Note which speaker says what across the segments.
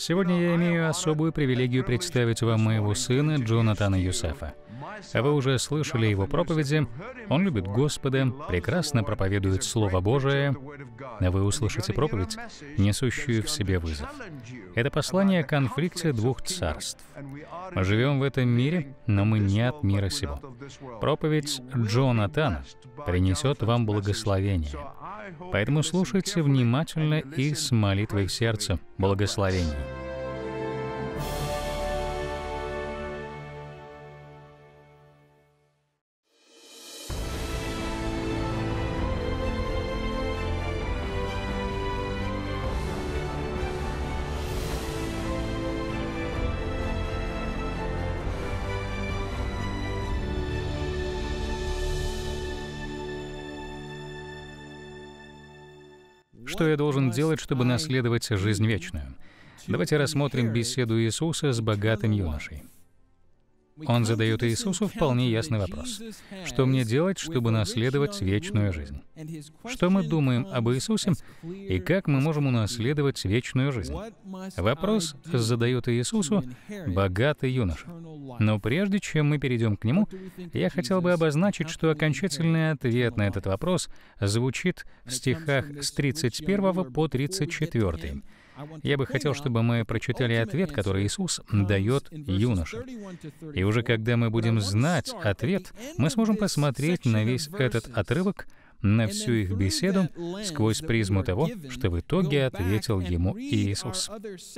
Speaker 1: Сегодня я имею особую привилегию представить вам моего сына Джонатана Юсефа. Вы уже слышали его проповеди. Он любит Господа, прекрасно проповедует Слово Божие. Вы услышите проповедь, несущую в себе вызов. Это послание о конфликте двух царств. Мы живем в этом мире, но мы не от мира сего. Проповедь Джонатана принесет вам благословение. Поэтому слушайте внимательно и с молитвой в сердце. Благословение. Что я должен делать, чтобы наследовать жизнь вечную? Давайте рассмотрим беседу Иисуса с богатым юношей. Он задает Иисусу вполне ясный вопрос. Что мне делать, чтобы наследовать вечную жизнь? Что мы думаем об Иисусе и как мы можем унаследовать вечную жизнь? Вопрос задает Иисусу богатый юноша. Но прежде чем мы перейдем к нему, я хотел бы обозначить, что окончательный ответ на этот вопрос звучит в стихах с 31 по 34. Я бы хотел, чтобы мы прочитали ответ, который Иисус дает юноше. И уже когда мы будем знать ответ, мы сможем посмотреть на весь этот отрывок, на всю их беседу сквозь призму того, что в итоге ответил ему Иисус.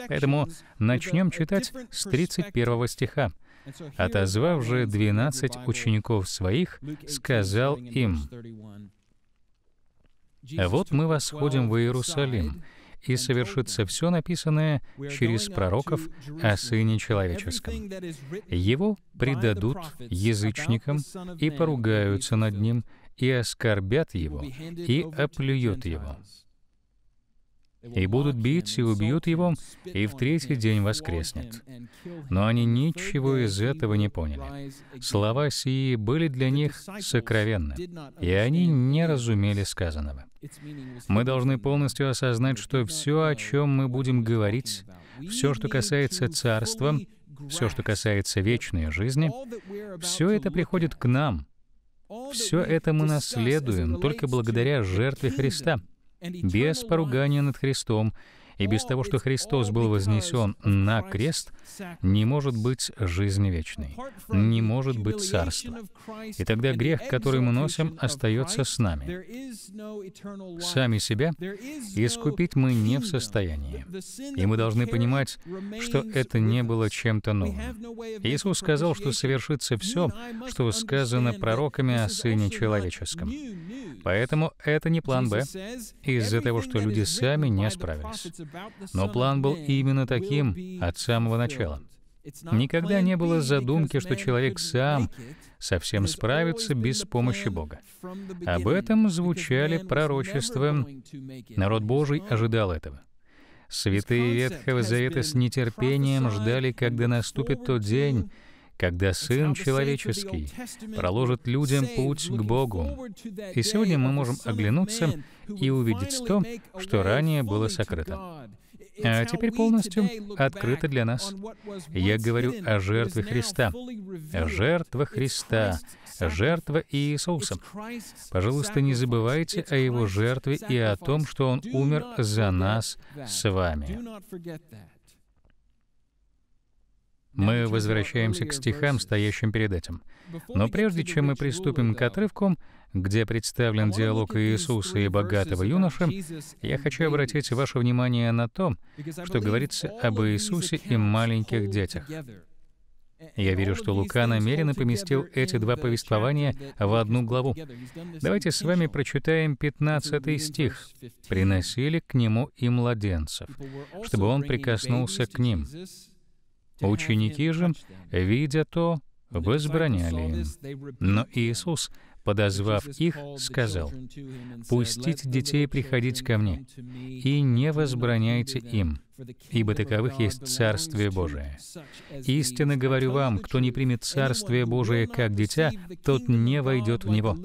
Speaker 1: Поэтому начнем читать с 31 стиха. «Отозвав же двенадцать учеников своих, сказал им, «Вот мы восходим в Иерусалим, и совершится все написанное через пророков о Сыне Человеческом. Его предадут язычникам и поругаются над ним, и оскорбят его, и оплюют его и будут бить, и убьют его, и в третий день воскреснет. Но они ничего из этого не поняли. Слова сии были для них сокровенны, и они не разумели сказанного. Мы должны полностью осознать, что все, о чем мы будем говорить, все, что касается Царства, все, что касается вечной жизни, все это приходит к нам. Все это мы наследуем только благодаря жертве Христа — без поругания над Христом и без того, что Христос был вознесен на крест, не может быть жизни вечной, не может быть царства. И тогда грех, который мы носим, остается с нами. Сами себя искупить мы не в состоянии. И мы должны понимать, что это не было чем-то новым. Иисус сказал, что совершится все, что сказано пророками о Сыне Человеческом. Поэтому это не план «Б» из-за того, что люди сами не справились. Но план был именно таким от самого начала. Никогда не было задумки, что человек сам совсем справится без помощи Бога. Об этом звучали пророчества. Народ Божий ожидал этого. Святые Ветхого Завета с нетерпением ждали, когда наступит тот день, когда Сын Человеческий проложит людям путь к Богу. И сегодня мы можем оглянуться и увидеть то, что ранее было сокрыто а теперь полностью открыто для нас. Я говорю о жертве Христа. Жертва Христа, жертва Иисуса. Пожалуйста, не забывайте о Его жертве и о том, что Он умер за нас с вами. Мы возвращаемся к стихам, стоящим перед этим. Но прежде чем мы приступим к отрывку, где представлен диалог Иисуса и богатого юноши, я хочу обратить ваше внимание на то, что говорится об Иисусе и маленьких детях. Я верю, что Лука намеренно поместил эти два повествования в одну главу. Давайте с вами прочитаем 15 стих. «Приносили к нему и младенцев, чтобы он прикоснулся к ним, Ученики же, видя то, возбраняли им. Но Иисус, подозвав их, сказал, «Пустите детей приходить ко мне, и не возбраняйте им, ибо таковых есть Царствие Божие. Истинно говорю вам, кто не примет Царствие Божие как дитя, тот не войдет в него».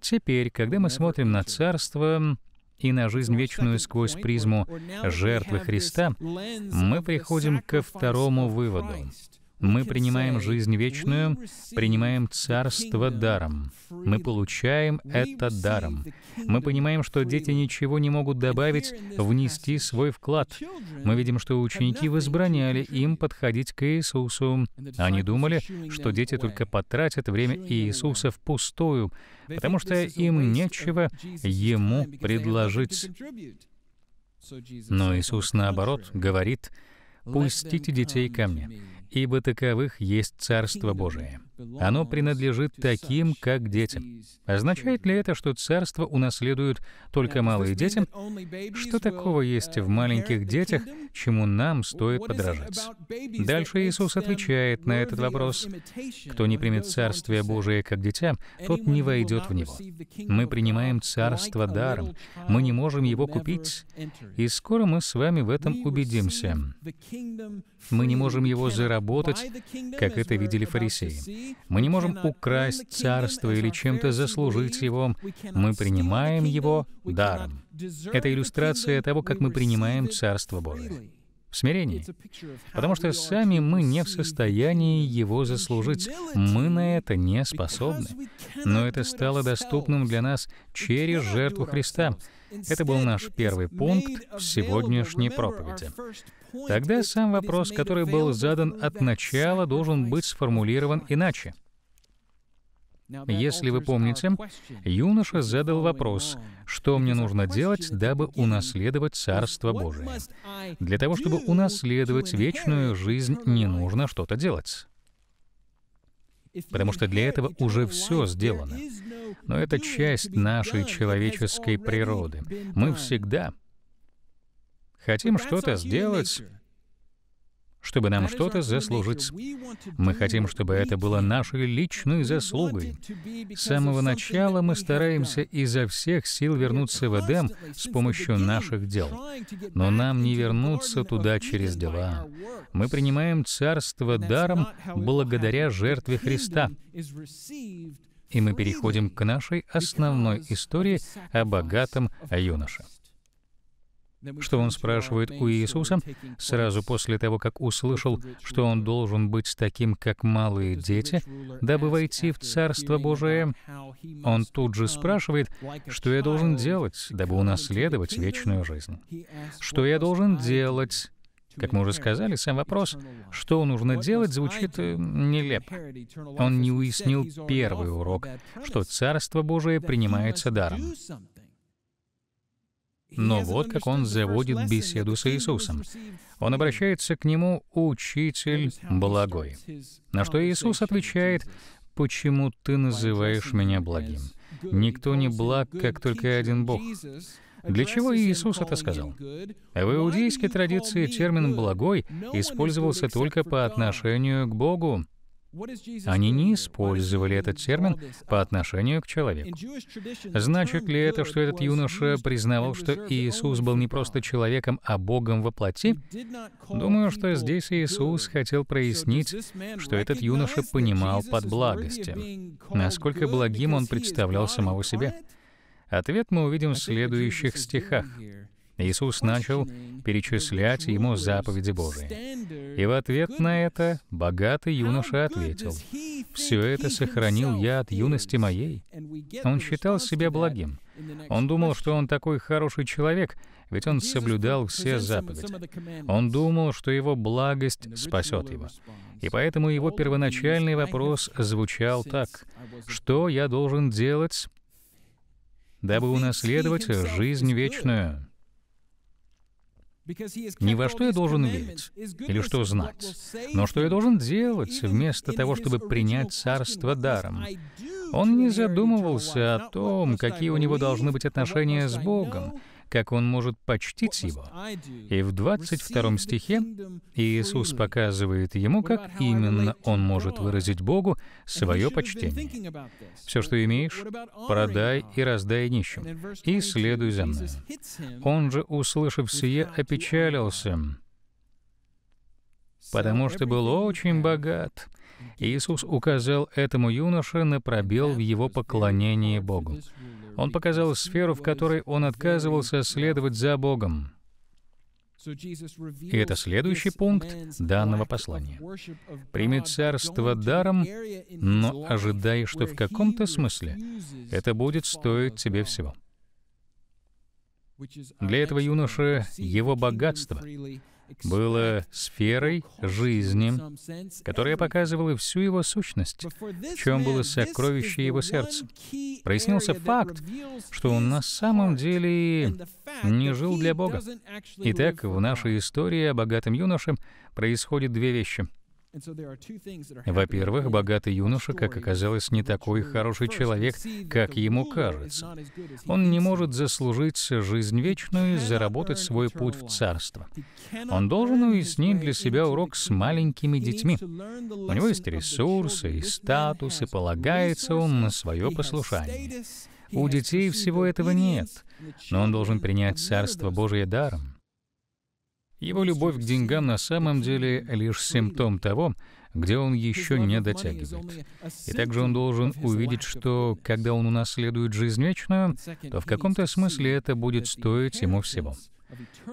Speaker 1: Теперь, когда мы смотрим на Царство, и на жизнь вечную сквозь призму жертвы Христа, мы приходим ко второму выводу. Мы принимаем жизнь вечную, принимаем царство даром. Мы получаем это даром. Мы понимаем, что дети ничего не могут добавить, внести свой вклад. Мы видим, что ученики возбраняли им подходить к Иисусу. Они думали, что дети только потратят время Иисуса впустую, потому что им нечего Ему предложить. Но Иисус, наоборот, говорит, «Пустите детей ко мне, ибо таковых есть Царство Божие. Оно принадлежит таким, как детям. Означает ли это, что Царство унаследуют только малые дети? Что такого есть в маленьких детях, чему нам стоит подражать. Дальше Иисус отвечает на этот вопрос. «Кто не примет Царствие Божие как дитя, тот не войдет в него». Мы принимаем Царство даром, мы не можем его купить, и скоро мы с вами в этом убедимся. Мы не можем его заработать, как это видели фарисеи. Мы не можем украсть Царство или чем-то заслужить его, мы принимаем его даром. Это иллюстрация того, как мы принимаем Царство Божие. В смирении. Потому что сами мы не в состоянии его заслужить. Мы на это не способны. Но это стало доступным для нас через жертву Христа. Это был наш первый пункт в сегодняшней проповеди. Тогда сам вопрос, который был задан от начала, должен быть сформулирован иначе. Если вы помните, юноша задал вопрос, что мне нужно делать, дабы унаследовать Царство Божие. Для того, чтобы унаследовать вечную жизнь, не нужно что-то делать. Потому что для этого уже все сделано. Но это часть нашей человеческой природы. Мы всегда хотим что-то сделать, чтобы нам что-то заслужить. Мы хотим, чтобы это было нашей личной заслугой. С самого начала мы стараемся изо всех сил вернуться в Эдем с помощью наших дел. Но нам не вернуться туда через дела. Мы принимаем Царство даром благодаря жертве Христа. И мы переходим к нашей основной истории о богатом юноше что он спрашивает у Иисуса сразу после того, как услышал, что он должен быть таким, как малые дети, дабы войти в Царство Божие, он тут же спрашивает, что я должен делать, дабы унаследовать вечную жизнь. Что я должен делать, как мы уже сказали, сам вопрос, что нужно делать, звучит э, нелепо. Он не уяснил первый урок, что Царство Божие принимается даром. Но вот как он заводит беседу с Иисусом. Он обращается к нему «Учитель благой», на что Иисус отвечает «Почему ты называешь меня благим? Никто не благ, как только один Бог». Для чего Иисус это сказал? В иудейской традиции термин «благой» использовался только по отношению к Богу, они не использовали этот термин по отношению к человеку. Значит ли это, что этот юноша признавал, что Иисус был не просто человеком, а Богом во плоти? Думаю, что здесь Иисус хотел прояснить, что этот юноша понимал под благостью, насколько благим он представлял самого себя. Ответ мы увидим в следующих стихах. Иисус начал перечислять ему заповеди Божии. И в ответ на это богатый юноша ответил, «Все это сохранил я от юности моей». Он считал себя благим. Он думал, что он такой хороший человек, ведь он соблюдал все заповеди. Он думал, что его благость спасет его. И поэтому его первоначальный вопрос звучал так, «Что я должен делать, дабы унаследовать жизнь вечную?» Не во что я должен верить или что знать, но что я должен делать вместо того, чтобы принять царство даром. Он не задумывался о том, какие у него должны быть отношения с Богом, как он может почтить его. И в 22 стихе Иисус показывает ему, как именно он может выразить Богу свое почтение. «Все, что имеешь, продай и раздай нищим, и следуй за мной». Он же, услышав сие, опечалился, потому что был очень богат — Иисус указал этому юноше на пробел в его поклонении Богу. Он показал сферу, в которой он отказывался следовать за Богом. И это следующий пункт данного послания. «Прими царство даром, но ожидай, что в каком-то смысле это будет стоить тебе всего». Для этого юноши его богатство — было сферой жизни, которая показывала всю его сущность, в чем было сокровище его сердца. Прояснился факт, что он на самом деле не жил для Бога. Итак, в нашей истории о богатом юноше происходят две вещи — во-первых, богатый юноша, как оказалось, не такой хороший человек, как ему кажется. Он не может заслужить жизнь вечную и заработать свой путь в царство. Он должен уяснить для себя урок с маленькими детьми. У него есть ресурсы и статус, и полагается он на свое послушание. У детей всего этого нет, но он должен принять Царство Божие даром. Его любовь к деньгам на самом деле лишь симптом того, где он еще не дотягивает. И также он должен увидеть, что когда он унаследует жизнь вечную, то в каком-то смысле это будет стоить ему всего.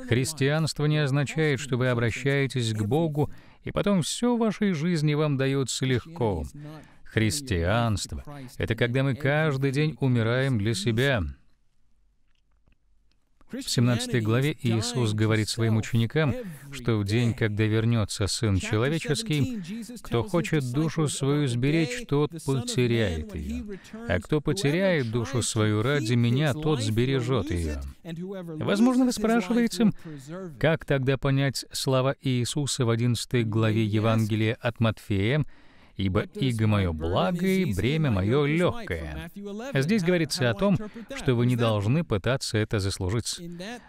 Speaker 1: Христианство не означает, что вы обращаетесь к Богу, и потом все в вашей жизни вам дается легко. Христианство — это когда мы каждый день умираем для себя — в 17 главе Иисус говорит своим ученикам, что в день, когда вернется Сын Человеческий, кто хочет душу свою сберечь, тот потеряет ее. А кто потеряет душу свою ради меня, тот сбережет ее. Возможно, вы спрашиваете, как тогда понять слова Иисуса в 11 главе Евангелия от Матфея, ибо иго мое благо и бремя мое легкое». Здесь говорится о том, что вы не должны пытаться это заслужить.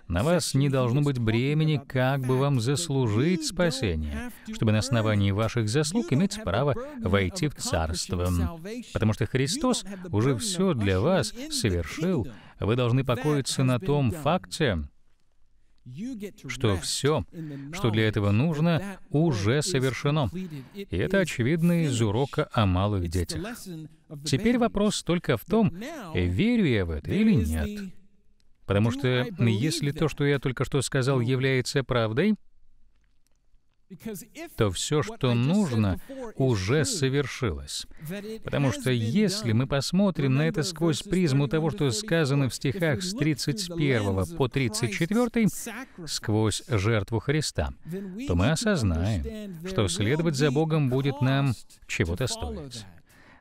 Speaker 1: На вас не должно быть бремени, как бы вам заслужить спасение, чтобы на основании ваших заслуг иметь право войти в Царство. Потому что Христос уже все для вас совершил, вы должны покоиться на том факте, что все, что для этого нужно, уже совершено. И это очевидно из урока о малых детях. Теперь вопрос только в том, э, верю я в это или нет. Потому что если то, что я только что сказал, является правдой, то все, что нужно, уже совершилось. Потому что если мы посмотрим на это сквозь призму того, что сказано в стихах с 31 по 34, сквозь жертву Христа, то мы осознаем, что следовать за Богом будет нам чего-то стоить.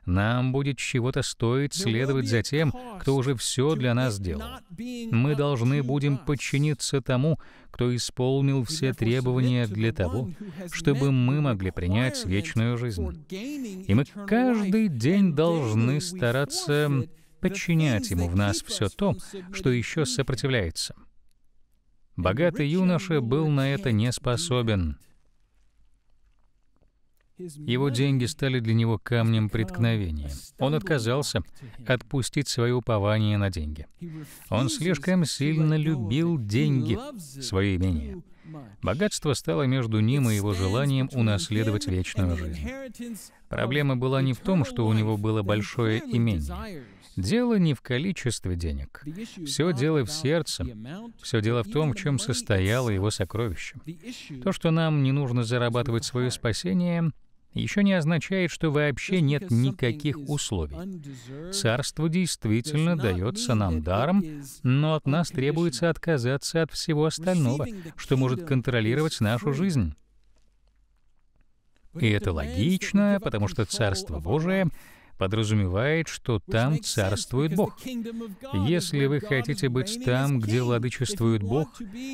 Speaker 1: Нам будет чего-то стоить следовать за тем, кто уже все для нас сделал. Мы должны будем подчиниться тому, кто исполнил все требования для того, чтобы мы могли принять вечную жизнь. И мы каждый день должны стараться подчинять ему в нас все то, что еще сопротивляется. Богатый юноша был на это не способен. Его деньги стали для него камнем преткновения. Он отказался отпустить свое упование на деньги. Он слишком сильно любил деньги, свое имение. Богатство стало между ним и его желанием унаследовать вечную жизнь. Проблема была не в том, что у него было большое имение. Дело не в количестве денег. Все дело в сердце. Все дело в том, в чем состояло его сокровище. То, что нам не нужно зарабатывать свое спасение, еще не означает, что вообще нет никаких условий. Царство действительно дается нам даром, но от нас требуется отказаться от всего остального, что может контролировать нашу жизнь. И это логично, потому что Царство Божие — подразумевает, что там царствует Бог. Если вы хотите быть там, где владычествует Бог,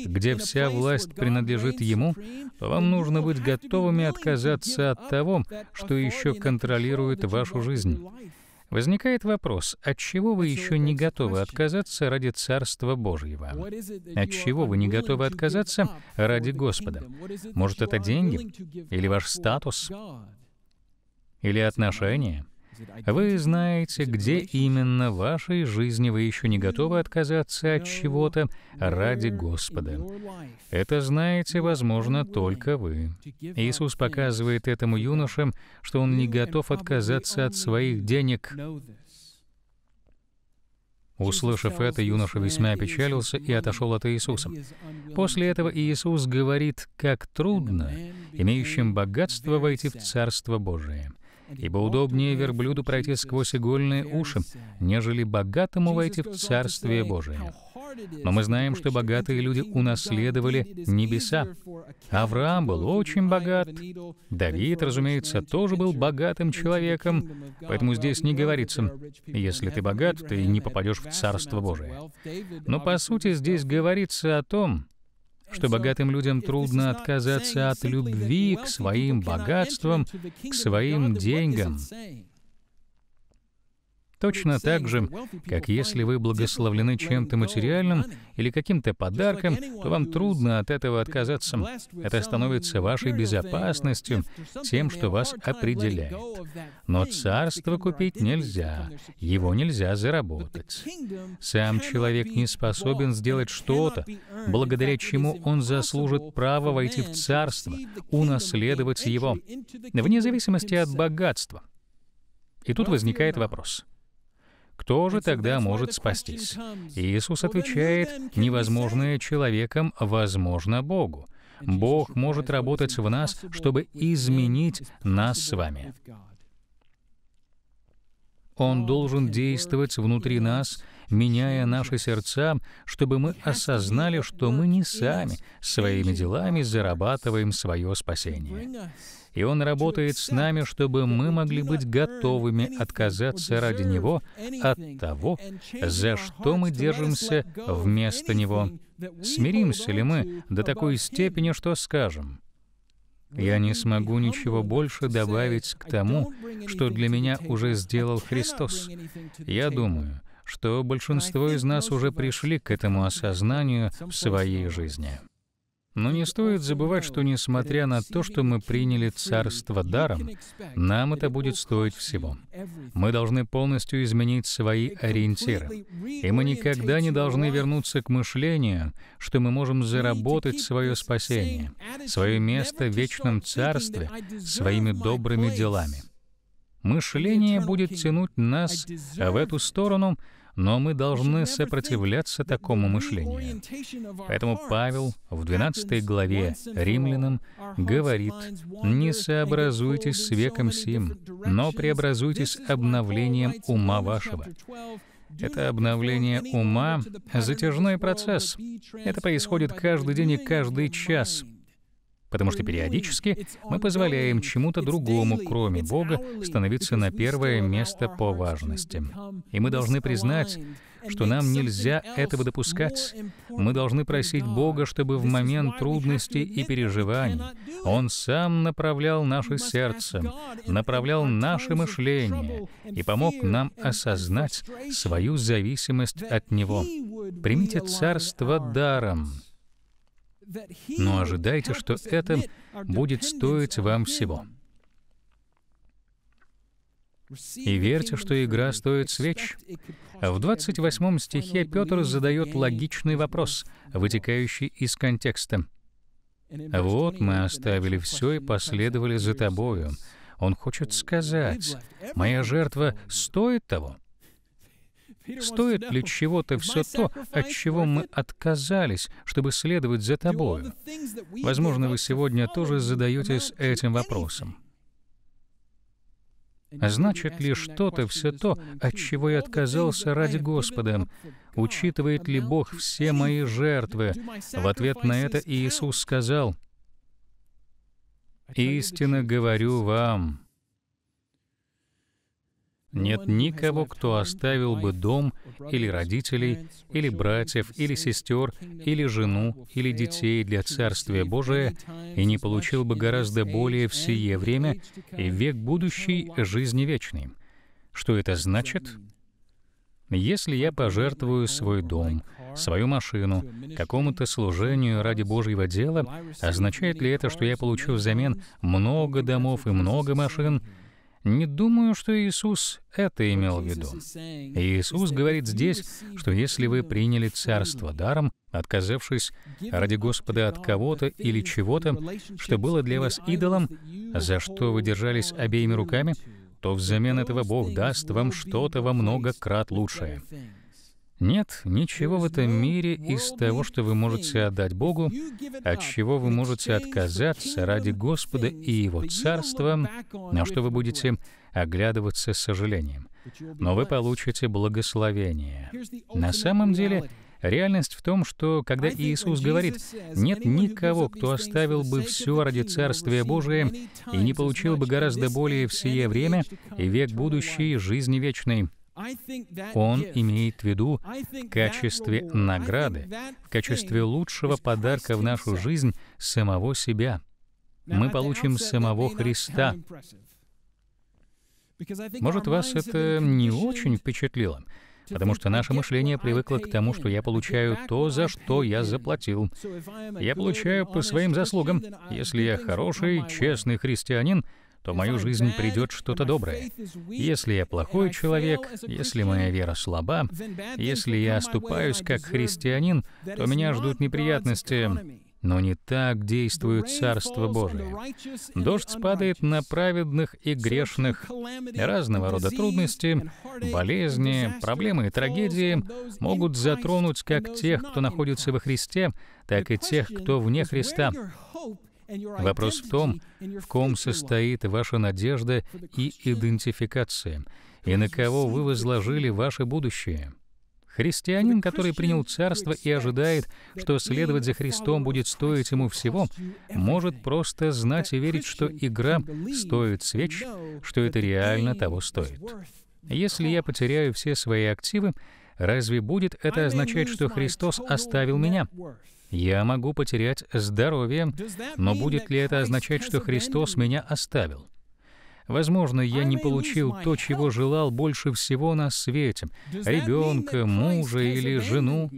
Speaker 1: где вся власть принадлежит Ему, то вам нужно быть готовыми отказаться от того, что еще контролирует вашу жизнь. Возникает вопрос, от чего вы еще не готовы отказаться ради Царства Божьего? От чего вы не готовы отказаться ради Господа? Может, это деньги? Или ваш статус? Или отношения? Вы знаете, где именно в вашей жизни вы еще не готовы отказаться от чего-то ради Господа. Это знаете, возможно, только вы. Иисус показывает этому юноше, что он не готов отказаться от своих денег. Услышав это, юноша весьма опечалился и отошел от Иисуса. После этого Иисус говорит, как трудно имеющим богатство войти в Царство Божие ибо удобнее верблюду пройти сквозь игольные уши, нежели богатому войти в Царствие Божие. Но мы знаем, что богатые люди унаследовали небеса. Авраам был очень богат, Давид, разумеется, тоже был богатым человеком, поэтому здесь не говорится, если ты богат, ты не попадешь в Царство Божие. Но по сути здесь говорится о том, что богатым людям трудно отказаться от любви к своим богатствам, к своим деньгам. Точно так же, как если вы благословлены чем-то материальным или каким-то подарком, то вам трудно от этого отказаться. Это становится вашей безопасностью, тем, что вас определяет. Но царство купить нельзя, его нельзя заработать. Сам человек не способен сделать что-то, благодаря чему он заслужит право войти в царство, унаследовать его, вне зависимости от богатства. И тут возникает вопрос — кто же тогда может спастись? Иисус отвечает, невозможное человеком возможно Богу. Бог может работать в нас, чтобы изменить нас с вами. Он должен действовать внутри нас, меняя наши сердца, чтобы мы осознали, что мы не сами своими делами зарабатываем свое спасение и Он работает с нами, чтобы мы могли быть готовыми отказаться ради Него от того, за что мы держимся вместо Него. Смиримся ли мы до такой степени, что скажем, я не смогу ничего больше добавить к тому, что для меня уже сделал Христос. Я думаю, что большинство из нас уже пришли к этому осознанию в своей жизни. Но не стоит забывать, что несмотря на то, что мы приняли царство даром, нам это будет стоить всего. Мы должны полностью изменить свои ориентиры. И мы никогда не должны вернуться к мышлению, что мы можем заработать свое спасение, свое место в вечном царстве своими добрыми делами. Мышление будет тянуть нас в эту сторону — но мы должны сопротивляться такому мышлению. Поэтому Павел в 12 главе Римлянам говорит, «Не сообразуйтесь с веком сим, но преобразуйтесь обновлением ума вашего». Это обновление ума — затяжной процесс. Это происходит каждый день и каждый час — Потому что периодически мы позволяем чему-то другому, кроме Бога, становиться на первое место по важности. И мы должны признать, что нам нельзя этого допускать. Мы должны просить Бога, чтобы в момент трудностей и переживаний Он сам направлял наше сердце, направлял наше мышление и помог нам осознать свою зависимость от Него. Примите царство даром — но ожидайте, что это будет стоить вам всего. И верьте, что игра стоит свеч. В 28 стихе Петр задает логичный вопрос, вытекающий из контекста. «Вот мы оставили все и последовали за тобою». Он хочет сказать, «Моя жертва стоит того». Стоит ли чего-то все то, от чего мы отказались, чтобы следовать за тобою? Возможно, вы сегодня тоже задаетесь этим вопросом. Значит ли что-то все то, от чего я отказался ради Господа? Учитывает ли Бог все мои жертвы? В ответ на это Иисус сказал, «Истинно говорю вам, нет никого, кто оставил бы дом или родителей, или братьев, или сестер, или жену, или детей для Царствия Божия и не получил бы гораздо более всее время и век будущий жизни вечной. Что это значит? Если я пожертвую свой дом, свою машину, какому-то служению ради Божьего дела, означает ли это, что я получу взамен много домов и много машин, не думаю, что Иисус это имел в виду. Иисус говорит здесь, что если вы приняли Царство даром, отказавшись ради Господа от кого-то или чего-то, что было для вас идолом, за что вы держались обеими руками, то взамен этого Бог даст вам что-то во много крат лучшее. Нет ничего в этом мире из того, что вы можете отдать Богу, от чего вы можете отказаться ради Господа и Его Царства, на что вы будете оглядываться с сожалением. Но вы получите благословение. На самом деле, Реальность в том, что когда Иисус говорит, нет никого, кто оставил бы все ради Царствия Божия и не получил бы гораздо более в сие время и век будущей жизни вечной, он имеет в виду в качестве награды, в качестве лучшего подарка в нашу жизнь самого себя. Мы получим самого Христа. Может, вас это не очень впечатлило, потому что наше мышление привыкло к тому, что я получаю то, за что я заплатил. Я получаю по своим заслугам. Если я хороший, честный христианин, то мою жизнь придет что-то доброе. Если я плохой человек, если моя вера слаба, если я оступаюсь как христианин, то меня ждут неприятности. Но не так действует Царство Божие. Дождь спадает на праведных и грешных. Разного рода трудности, болезни, проблемы и трагедии могут затронуть как тех, кто находится во Христе, так и тех, кто вне Христа. Вопрос в том, в ком состоит ваша надежда и идентификация, и на кого вы возложили ваше будущее. Христианин, который принял царство и ожидает, что следовать за Христом будет стоить ему всего, может просто знать и верить, что игра стоит свеч, что это реально того стоит. Если я потеряю все свои активы, разве будет это означать, что Христос оставил меня? Я могу потерять здоровье, но будет ли это означать, что Христос меня оставил? Возможно, я не получил то, чего желал больше всего на свете — ребенка, мужа или жену.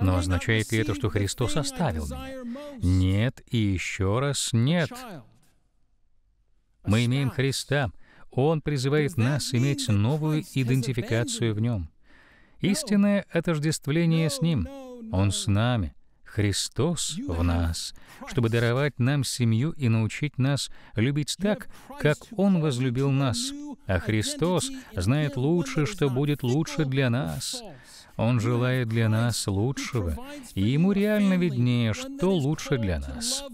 Speaker 1: Но означает ли это, что Христос оставил меня? Нет и еще раз нет. Мы имеем Христа. Он призывает нас иметь новую идентификацию в Нем. Истинное отождествление с Ним. Он с нами. Христос в нас, чтобы даровать нам семью и научить нас любить так, как Он возлюбил нас. А Христос знает лучше, что будет лучше для нас. Он желает для нас лучшего, и Ему реально виднее, что лучше для нас.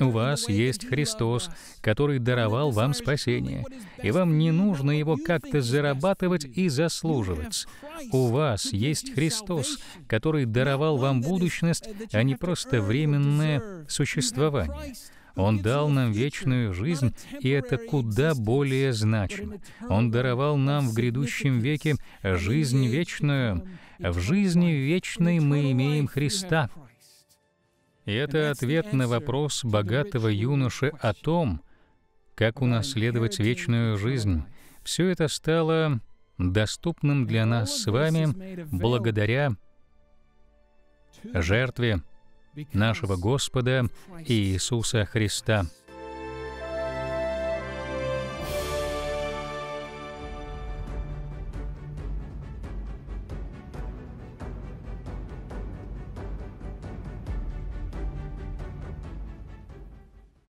Speaker 1: У вас есть Христос, который даровал вам спасение, и вам не нужно его как-то зарабатывать и заслуживать. У вас есть Христос, который даровал вам будущность, а не просто временное существование. Он дал нам вечную жизнь, и это куда более значимо. Он даровал нам в грядущем веке жизнь вечную, в жизни вечной мы имеем Христа. И это ответ на вопрос богатого юноши о том, как унаследовать вечную жизнь. Все это стало доступным для нас с вами благодаря жертве нашего Господа Иисуса Христа.